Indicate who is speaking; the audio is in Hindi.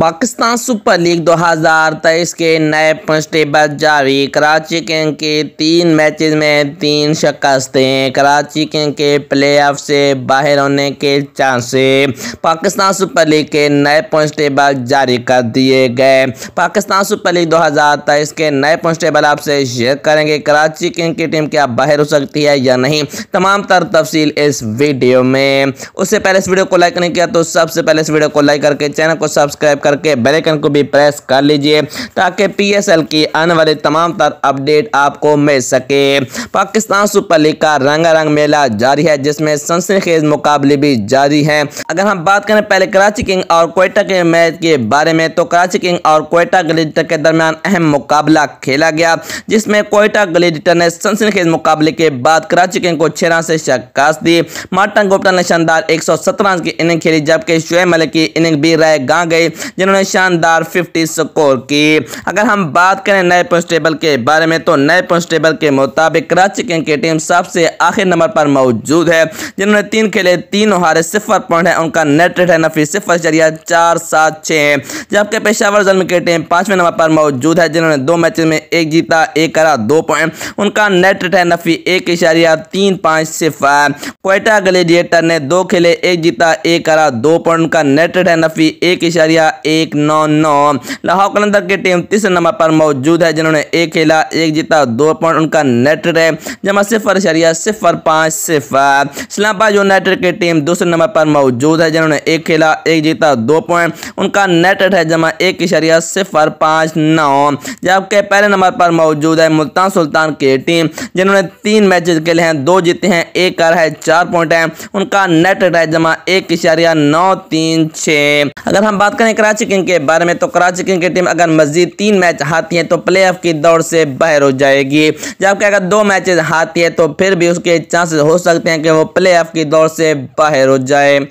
Speaker 1: पाकिस्तान सुपर लीग 2023 के नए पॉइंटेबल जारी कराची किंग के तीन मैचेस में तीन शिकस्तें कराची किंग के प्लेऑफ से बाहर होने के चांसे पाकिस्तान सुपर लीग के नए पॉइंटेबल जारी कर दिए गए पाकिस्तान सुपर लीग 2023 के नए पॉइंटेबल आपसे शेयर करेंगे कराची किंग की टीम क्या बाहर हो सकती है या नहीं तमाम तर तफसील इस वीडियो में उससे पहले इस वीडियो को लाइक नहीं किया तो सबसे पहले इस वीडियो को लाइक करके चैनल को सब्सक्राइब करके बेल को भी प्रेस कर लीजिए ताकि पी एस एल की आने वाली तमाम तर अपडेट आपको मिल सके पाकिस्तान सुपर लीग का रंगारंग मेला जारी है जिसमें सनसनीखेज मुकाबले भी जारी हैं अगर हम बात करें पहले कराची किंग और कोयटा के मैच के बारे में तो कराची किंग और कोयटा ग्लेडिटर के दरमियान अहम मुकाबला खेला गया जिसमें कोयटा ग्लेडिटर ने सनसनीखेज मुकाबले के बाद कराची किंग को छह से शिकास्त दी मार्टन गुप्ता ने शानदार एक की इनिंग खेली जबकि शुएब मलिक की इनिंग भी रह गांव गई जिन्होंने शानदार फिफ्टी स्कोर की अगर हम बात करें नए कॉन्स्टेबल के बारे में तो नए कॉन्स्टेबल के मुताबिक कराची किंग की टीम सबसे आखिर नंबर पर मौजूद है जिन्होंने तीन खेले तीन हारे सिफर पॉइंट है उनका नेट रेट है नफी सिफर जरिया चार सात छः जबकि पेशावर जन्म की टीम पाँचवें नंबर पर मौजूद है जिन्होंने दो मैच में एक जीता एक करा दो पॉइंट उनका नेट रेट है नफी एक इशारिया तीन पाँच सिफर कोयटा ग्लेडिएटर ने दो खेले एक जीता एक करा दो पॉइंट उनका नेट रेट है नफी एक इशारिया एक नौ नौ लाहौर कलंदर की टीम तीसरे नंबर पर मौजूद है जिन्होंने एक खेला एक जीता दो पॉइंट उनका नेट रहे जमा सिफर शरिया सिफर पाँच सिफर इस्लामाबाद यूनाइटेड की टीम दूसरे नंबर पर मौजूद है जिन्होंने एक खेला एक जीता दो पॉइंट उनका नेट है जमा एक इशारिया सिफर पाँच नौ जबकि पहले नंबर पर मौजूद है मुल्तान सुल्तान की टीम जिन्होंने तीन मैच खेले हैं दो जीते हैं एक कर है चार पॉइंट है उनका नेट है जमा एक इशारिया नौ तीन छः अगर हम बात करें कराची कराची किंग के बारे में तो कराची किंग की टीम अगर मजीद तीन मैच हारती है तो प्ले ऑफ की दौड़ से बाहर हो जाएगी जबकि अगर दो मैच हारती है तो फिर भी उसके चांसेस हो सकते हैं कि वो प्ले ऑफ की दौड़ से बाहर हो जाए